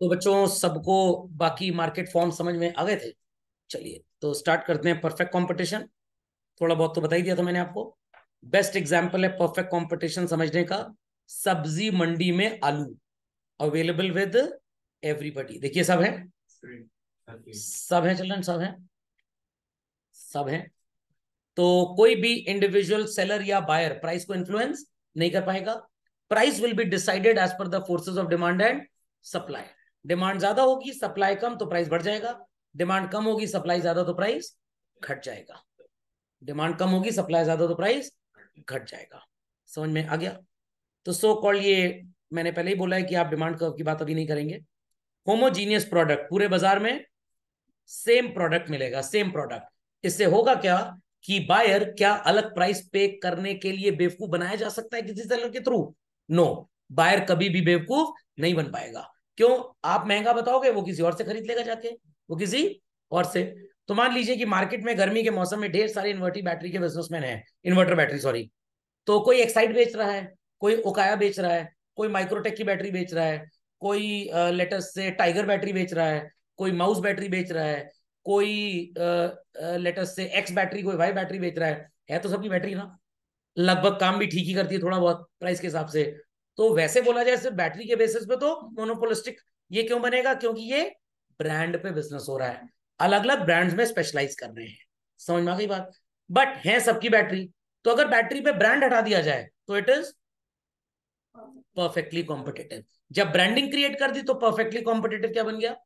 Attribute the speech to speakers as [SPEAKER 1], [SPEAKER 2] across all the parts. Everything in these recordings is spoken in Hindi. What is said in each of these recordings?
[SPEAKER 1] तो बच्चों सबको बाकी मार्केट फॉर्म समझ में आ गए थे चलिए तो स्टार्ट करते हैं परफेक्ट कंपटीशन थोड़ा बहुत तो बता ही दिया था मैंने आपको बेस्ट एग्जाम्पल है परफेक्ट कंपटीशन समझने का सब्जी मंडी में आलू अवेलेबल विद एवरीबडी देखिए सब है सब है चलन सब है सब है तो कोई भी इंडिविजुअल सेलर या बायर प्राइस को इन्फ्लुएंस नहीं कर पाएगा price will be decided as per the forces of demand and supply demand ज्यादा होगी सप्लाई कम तो प्राइस बढ़ जाएगा डिमांड कम होगी सप्लाई ज्यादा तो प्राइस घट जाएगा डिमांड कम होगी सप्लाई ज्यादा तो प्राइस घट जाएगा समझ में आ गया तो सो कॉल ये मैंने पहले ही बोला है कि आप डिमांड की बात अभी नहीं करेंगे होमोजीनियस प्रोडक्ट पूरे बाजार में सेम प्रोडक्ट मिलेगा सेम प्रोडक्ट इससे होगा क्या कि बायर क्या अलग प्राइस पे करने के लिए बेवकूफ बनाया जा सकता है किसी सेलर के थ्रू नो बायर कभी भी बेवकूफ नहीं बन पाएगा क्यों आप महंगा बताओगे वो किसी और से खरीद लेगा जाके वो किसी और से तो मान लीजिए कि मार्केट में गर्मी के मौसम में ढेर सारे इन्वर्टर बैटरी के बिजनेसमैन है इन्वर्टर बैटरी सॉरी तो कोई एक्साइड बेच रहा है कोई ओकाया बेच रहा है कोई माइक्रोटेक की बैटरी बेच रहा है कोई लेटेस्ट से टाइगर बैटरी बेच रहा है कोई माउस बैटरी बेच रहा है कोई लेटेस्ट से एक्स बैटरी कोई वाई बैटरी बेच रहा है है तो सबकी बैटरी ना लगभग काम भी ठीक ही करती है थोड़ा बहुत प्राइस के हिसाब से तो वैसे बोला जाए सिर्फ बैटरी के बेसिस पे तो मोनोपोलिस्टिक ये क्यों बनेगा क्योंकि ये ब्रांड पे बिजनेस हो रहा है अलग अलग ब्रांड्स में स्पेशलाइज कर रहे हैं समझ में आ गई बात बट है सबकी बैटरी तो अगर बैटरी पे ब्रांड हटा दिया जाए तो इट इज परफेक्टली कॉम्पिटेटिव जब ब्रांडिंग क्रिएट कर दी तो परफेक्टली कॉम्पिटेटिव क्या बन गया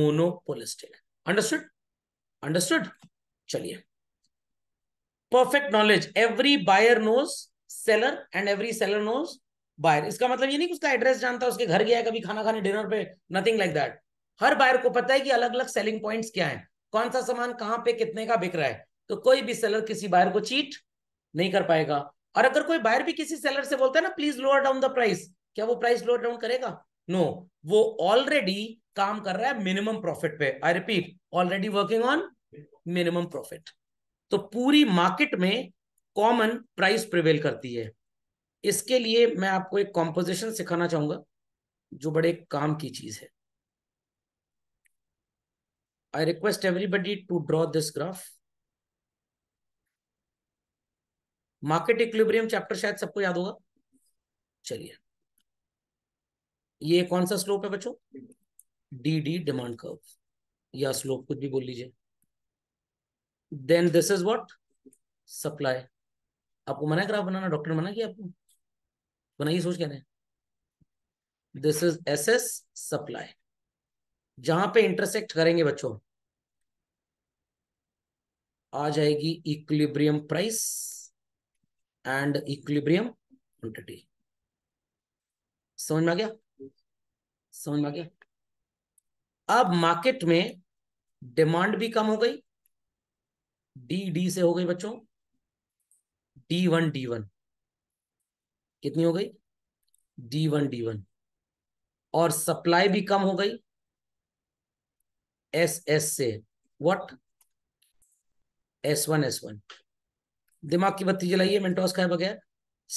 [SPEAKER 1] मोनोपोलिस्टिक अंडरस्टूड अंडरस्टूड चलिए perfect knowledge every buyer knows seller and every seller knows buyer इसका मतलब ये नहीं कि उसका एड्रेस जानता उसके घर गया है कभी खाना खाने डिनर पे नथिंग लाइक दैट हर बायर को पता है कि अलग अलग सेलिंग पॉइंट्स क्या है कौन सा सामान कहाँ पे कितने का बिक रहा है तो कोई भी सेलर किसी बायर को चीट नहीं कर पाएगा और अगर कोई बायर भी किसी सेलर से बोलता है ना please lower down the price क्या वो प्राइस लोअर डाउन करेगा नो no, वो ऑलरेडी काम कर रहा है मिनिमम प्रॉफिट पे I repeat already working on minimum profit तो पूरी मार्केट में कॉमन प्राइस प्रिवेल करती है इसके लिए मैं आपको एक कॉम्पोजिशन सिखाना चाहूंगा जो बड़े काम की चीज है I request everybody to draw this graph market equilibrium chapter शायद सबको याद होगा चलिए ये कौन सा स्लोप है बच्चों डी डी डिमांड कर्व या स्लोप कुछ भी बोल लीजिए then this is what supply आपको मना ग्राफ बनाना डॉक्टर मना किया आपको बनाइए तो सोच क्या this is S S supply जहां पे इंटरसेक्ट करेंगे बच्चों आ जाएगी equilibrium price and equilibrium quantity समझ में आ गया समझ में आ गया अब मार्केट में डिमांड भी कम हो गई डी डी से हो गई बच्चों डी वन डी वन कितनी हो गई डी वन डी वन और सप्लाई भी कम हो गई एस एस से what S one S one दिमाग की बत्ती जलाइए मेंटोस खाए बगैर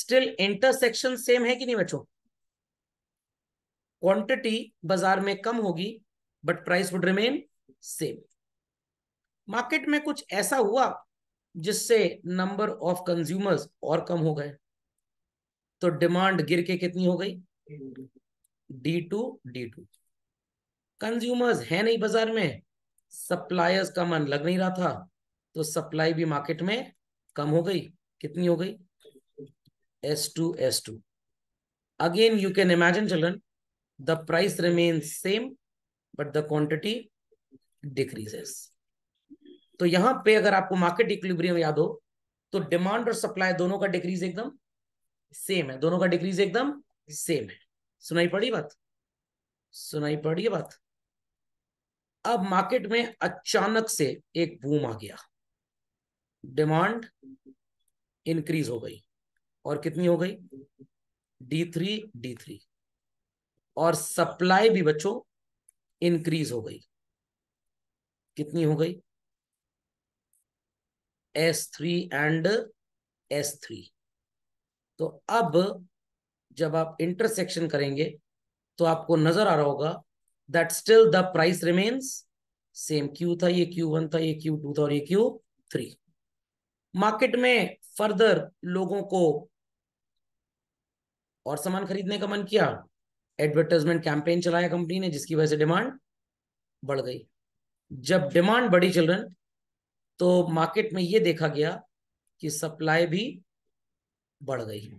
[SPEAKER 1] स्टिल इंटरसेक्शन सेम है कि नहीं बच्चों क्वांटिटी बाजार में कम होगी but price would remain same market में कुछ ऐसा हुआ जिससे नंबर ऑफ कंज्यूमर्स और कम हो गए तो डिमांड गिर के कितनी हो गई D two D two consumers है नहीं बाजार में सप्लायर्स का मन लग नहीं रहा था तो सप्लाई भी मार्केट में कम हो गई कितनी हो गई S two S two again you can imagine children the price remain same but the quantity decreases तो यहां पे अगर आपको मार्केट इक्विलिब्रियम याद हो तो डिमांड और सप्लाई दोनों का डिक्रीज एकदम सेम है दोनों का डिक्रीज एकदम सेम है सुनाई पड़ी बात सुनाई पड़ी बात अब मार्केट में अचानक से एक बूम आ गया डिमांड इंक्रीज हो गई और कितनी हो गई डी थ्री डी थ्री और सप्लाई भी बच्चों इंक्रीज हो गई कितनी हो गई S three and S three तो अब जब आप इंटरसेक्शन करेंगे तो आपको नजर आ रहा होगा that still the price remains same Q था ये क्यू वन था ये क्यू टू था और ये क्यू थ्री मार्केट में फर्दर लोगों को और सामान खरीदने का मन किया एडवर्टाइजमेंट कैंपेन चलाया कंपनी ने जिसकी वजह से डिमांड बढ़ गई जब डिमांड बढ़ी चिल्ड्रन तो मार्केट में ये देखा गया कि सप्लाई भी बढ़ गई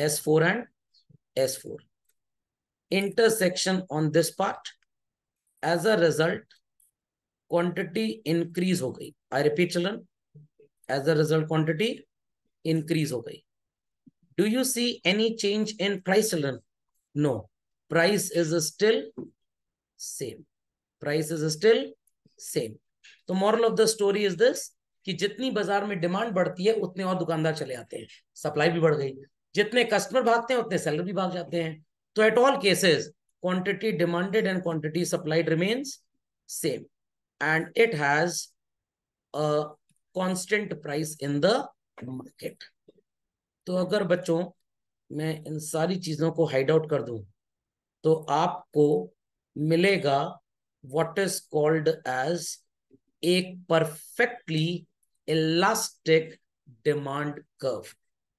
[SPEAKER 1] S four and S four intersection on this part as a result quantity increase ho gayi i repeat children as a result quantity increase ho gayi do you see any change in price children no price is still same price is still same the moral of the story is this कि जितनी बाजार में डिमांड बढ़ती है उतने और दुकानदार चले आते हैं सप्लाई भी बढ़ गई जितने कस्टमर भागते हैं उतने सेलर भी भाग जाते हैं तो at all cases quantity demanded and quantity supplied remains same and it has constant price in the market तो अगर बच्चों मैं इन सारी चीजों को हाइड आउट कर दूं तो आपको मिलेगा वॉट इज कॉल्ड एज एक perfectly elastic demand curve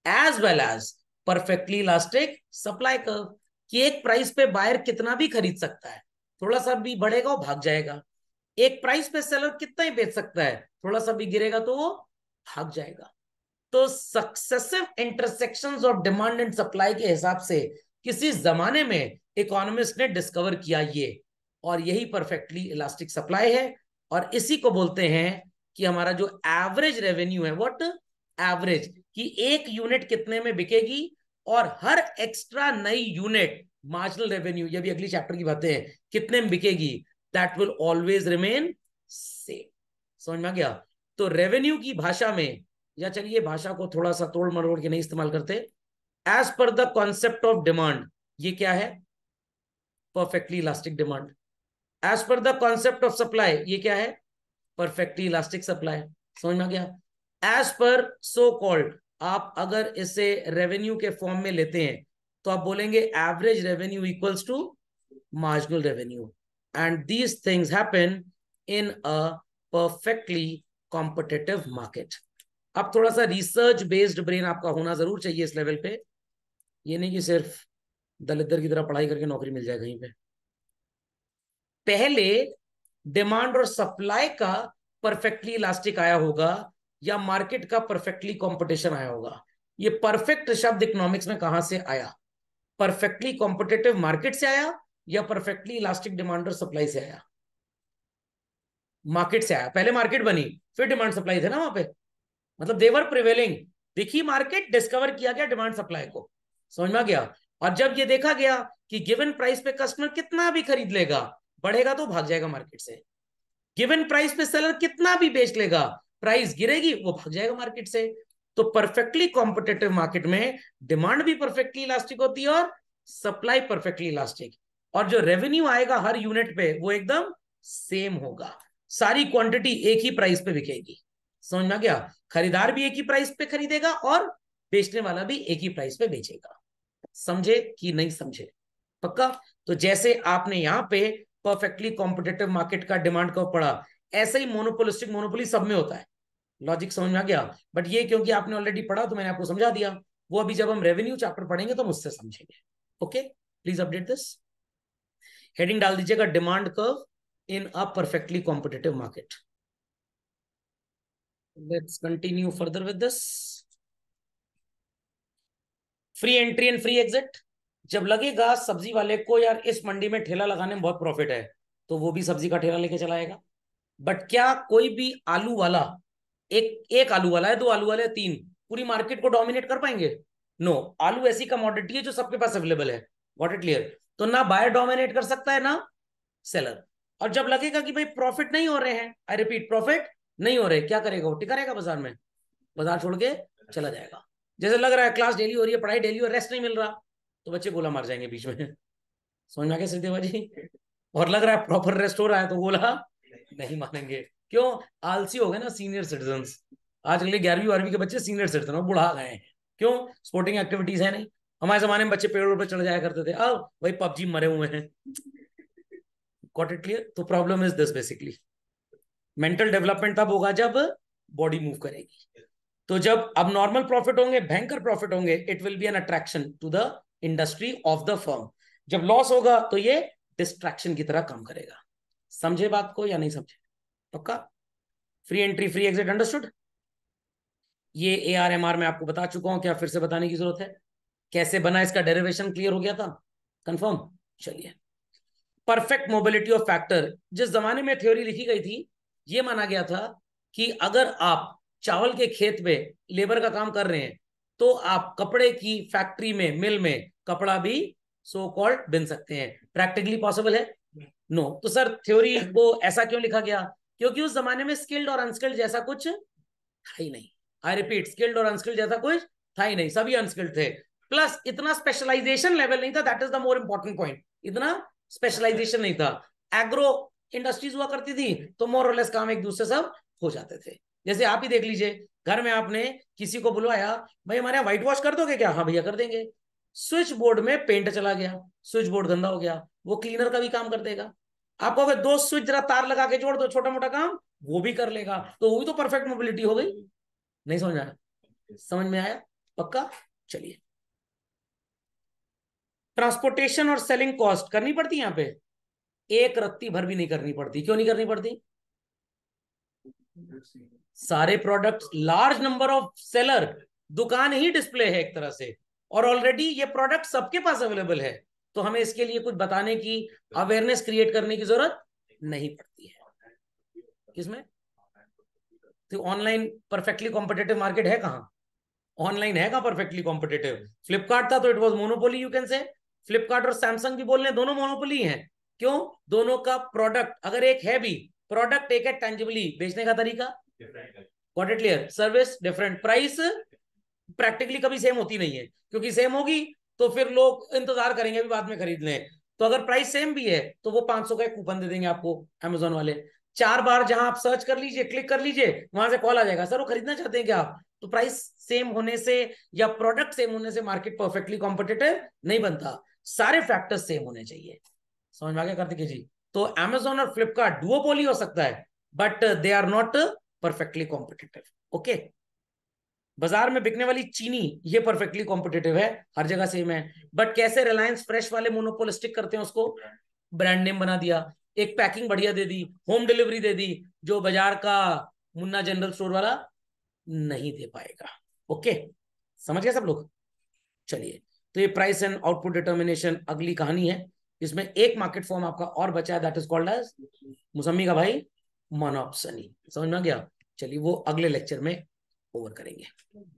[SPEAKER 1] as well as perfectly elastic supply curve कि एक प्राइस पे बायर कितना भी खरीद सकता है थोड़ा सा भी बढ़ेगा वो भाग जाएगा एक प्राइस पे सेलर कितना ही बेच सकता है थोड़ा सा भी गिरेगा तो वो भाग जाएगा तो successive intersection of demand and supply के हिसाब से किसी जमाने में इकोनॉमिस्ट ने डिस्कवर किया ये और यही परफेक्टली इलास्टिक सप्लाई है और इसी को बोलते हैं कि हमारा जो एवरेज रेवेन्यू है व्हाट एवरेज कि एक यूनिट कितने में बिकेगी और हर एक्स्ट्रा नई यूनिट मार्जिनल रेवेन्यू ये भी अगली चैप्टर की बातें हैं कितने में बिकेगी that will always remain same समझ में आ गया तो रेवेन्यू की भाषा में या चलिए भाषा को थोड़ा सा तोड़ मरोड़ के नहीं इस्तेमाल करते as per the concept of demand ये क्या है perfectly elastic demand as per the concept of supply ये क्या है परफेक्टली इलास्टिक सप्लाई समझ में आ गया एज पर सो कॉल्ड आप अगर इसे रेवेन्यू के फॉर्म में लेते हैं तो आप बोलेंगे average revenue equals to marginal revenue and these things happen in a perfectly competitive market अब थोड़ा सा रिसर्च बेस्ड ब्रेन आपका होना जरूर चाहिए इस लेवल पे ये नहीं कि सिर्फ दलितर की तरह पढ़ाई करके नौकरी मिल जाए कहीं पे पहले डिमांड और सप्लाई का परफेक्टली इलास्टिक आया होगा या मार्केट का परफेक्टली कंपटीशन आया होगा ये परफेक्ट शब्द इकोनॉमिक्स में कहा से आया परफेक्टली कॉम्पिटेटिव मार्केट से आया या परफेक्टली इलास्टिक डिमांड और सप्लाई से आया मार्केट से आया पहले मार्केट बनी फिर डिमांड सप्लाई थे ना वहां पे मतलब देवर प्रिवेलिंग दिखी मार्केट डिस्कवर किया गया डिमांड सप्लाई को समझ में आ गया और जब ये देखा गया कि गिवन प्राइस पे कस्टमर कितना भी खरीद लेगा बढ़ेगा तो भाग जाएगा मार्केट से गिवन प्राइस पे सेलर कितना भी बेच लेगा प्राइस गिरेगी वो भाग जाएगा मार्केट से तो परफेक्टली कॉम्पिटेटिव मार्केट में डिमांड भी परफेक्टली इलास्टिक होती है और सप्लाई परफेक्टली इलास्टिक और जो रेवेन्यू आएगा हर यूनिट पे वो एकदम सेम होगा सारी क्वांटिटी एक ही प्राइस पे बिकेगी समझ में गया खरीदार भी एक ही प्राइस पे खरीदेगा और बेचने वाला भी एक ही प्राइस पे बेचेगा समझे कि नहीं समझे पक्का तो जैसे आपने यहां पे परफेक्टली कॉम्पिटेटिव मार्केट का डिमांड कब पड़ा ऐसे ही मोनोपोलिस्टिक मोनोपोली सब में होता है लॉजिक समझ में आ गया बट ये क्योंकि आपने ऑलरेडी पढ़ा तो मैंने आपको समझा दिया वो अभी जब हम रेवेन्यू चैप्टर पढ़ेंगे तो हम उससे समझेंगे okay please update this heading डाल दीजिएगा demand curve in a perfectly competitive market let's continue further with this free entry and free exit जब लगेगा सब्जी वाले को यार इस मंडी में ठेला लगाने में बहुत प्रॉफिट है तो वो भी सब्जी का ठेला लेके चलाएगा बट क्या कोई भी आलू वाला एक एक आलू वाला है दो आलू वाले तीन पूरी मार्केट को डोमिनेट कर पाएंगे नो no, आलू ऐसी कमोडिटी है जो सबके पास अवेलेबल है वॉट इट क्लियर तो ना बायर डोमिनेट कर सकता है ना सेलर और जब लगेगा कि भाई प्रॉफिट नहीं हो रहे हैं आई रिपीट प्रॉफिट नहीं हो रहे क्या करेगा वो टिका रहेगा बाजार में बाजार छोड़ के चला जाएगा जैसे लग रहा है क्लास डेली हो रही है पढ़ाई डेली हो रेस्ट नहीं मिल रहा तो बच्चे गोला मार जाएंगे बीच में समझ में आ गया श्रीदेवा भाजी और लग रहा है प्रॉपर रेस्ट हो रहा है तो गोला नहीं मानेंगे क्यों आलसी हो गए ना सीनियर सिटीजन आज अगले ग्यारहवीं बारहवीं के बच्चे सीनियर सिटीजन और बुढ़ा गए क्यों स्पोर्टिंग एक्टिविटीज है नहीं हमारे जमाने में बच्चे पेड़ पर चढ़ जाया करते थे अब भाई पबजी मरे हुए हैं गॉट इट क्लियर तो problem is this basically mental development तब होगा जब बॉडी मूव करेगी तो जब अब नॉर्मल प्रॉफिट होंगे भयंकर प्रॉफिट होंगे it will be an attraction to the industry of the firm जब लॉस होगा तो ये डिस्ट्रैक्शन की तरह काम करेगा समझे बात को या नहीं समझे पक्का free entry free exit understood ये ए आर एम आर में आपको बता चुका हूं क्या फिर से बताने की जरूरत है कैसे बना इसका डेरिवेशन क्लियर हो गया था कंफर्म चलिए परफेक्ट मोबिलिटी ऑफ फैक्टर जिस जमाने में थ्योरी लिखी गई थी ये माना गया था कि अगर आप चावल के खेत में लेबर का काम कर रहे हैं तो आप कपड़े की फैक्ट्री में मिल में कपड़ा भी सो कॉल्ड बन सकते हैं प्रैक्टिकली पॉसिबल है नो तो सर थ्योरी वो ऐसा क्यों लिखा गया क्योंकि उस जमाने में स्किल्ड और अनस्किल्ड जैसा कुछ था ही नहीं आई रिपीट स्किल्ड और अनस्किल्ड जैसा कुछ था ही नहीं सभी अनस्किल्ड थे प्लस इतना स्पेशलाइजेशन लेवल नहीं था that is the more important point इतना स्पेशलाइजेशन नहीं था एग्रो इंडस्ट्रीज हुआ करती थी तो मोर और लेस काम एक दूसरे सब हो जाते थे जैसे आप ही देख लीजिए घर में आपने किसी को बुलवाया भाई हमारे यहाँ व्हाइट वॉश कर दोगे क्या हाँ भैया कर देंगे स्विच बोर्ड में पेंट चला गया स्विच बोर्ड गंदा हो गया वो क्लीनर का भी काम कर देगा आपको अगर दो स्विच जरा तार लगा के जोड़ दो छोटा मोटा काम वो भी कर लेगा तो वो भी तो परफेक्ट मोबिलिटी हो गई नहीं समझ आया समझ में आया पक्का चलिए ट्रांसपोर्टेशन और सेलिंग कॉस्ट करनी पड़ती यहां पे एक रत्ती भर भी नहीं करनी पड़ती क्यों नहीं करनी पड़ती सारे products large number of seller दुकान ही डिस्प्ले है एक तरह से और ऑलरेडी ये प्रोडक्ट सबके पास अवेलेबल है तो हमें इसके लिए कुछ बताने की अवेयरनेस क्रिएट करने की जरूरत नहीं पड़ती है किसमें तो ऑनलाइन परफेक्टली कॉम्पिटेटिव मार्केट है कहां ऑनलाइन है कहां परफेक्टली कॉम्पिटेटिव फ्लिपकार्ट था तो it was monopoly you can say Flipkart और सैमसंग भी बोल रहे दोनों मोनोपोली है क्यों दोनों का प्रोडक्ट अगर एक है भी प्रोडक्ट एक है टेंजिबली बेचने का तरीका got it clear service different price practically कभी सेम होती नहीं है क्योंकि सेम होगी तो फिर लोग इंतजार करेंगे अभी बाद में खरीद लें तो अगर प्राइस सेम भी है तो वो 500 का एक कूपन दे देंगे आपको अमेजोन वाले चार बार जहां आप सर्च कर लीजिए क्लिक कर लीजिए वहां से कॉल आ जाएगा सर वो खरीदना चाहते हैं क्या आप तो प्राइस सेम होने से या प्रोडक्ट सेम होने से मार्केट परफेक्टली कॉम्पिटेटिव नहीं बनता सारे फैक्टर्स सेम होने चाहिए समझ में आगे कर कार्तिक जी तो एमेजोन और फ्लिपकार्ट डुओपोली हो सकता है but they are not perfectly competitive okay बाजार में बिकने वाली चीनी ये परफेक्टली कॉम्पिटेटिव है हर जगह सेम है बट कैसे रिलायंस फ्रेश वाले मोनोपोलिस्टिक करते हैं उसको ब्रांड नेम बना दिया एक पैकिंग बढ़िया दे दी होम डिलीवरी दे दी जो बाजार का मुन्ना जनरल स्टोर वाला नहीं दे पाएगा ओके समझ गए सब लोग चलिए तो ये प्राइस एंड आउटपुट डिटर्मिनेशन अगली कहानी है इसमें एक मार्केट फॉर्म आपका और बचा है दैट इज कॉल्ड एज मुसम्मी का भाई मोनोपनी समझ में गया चलिए वो अगले लेक्चर में ओवर करेंगे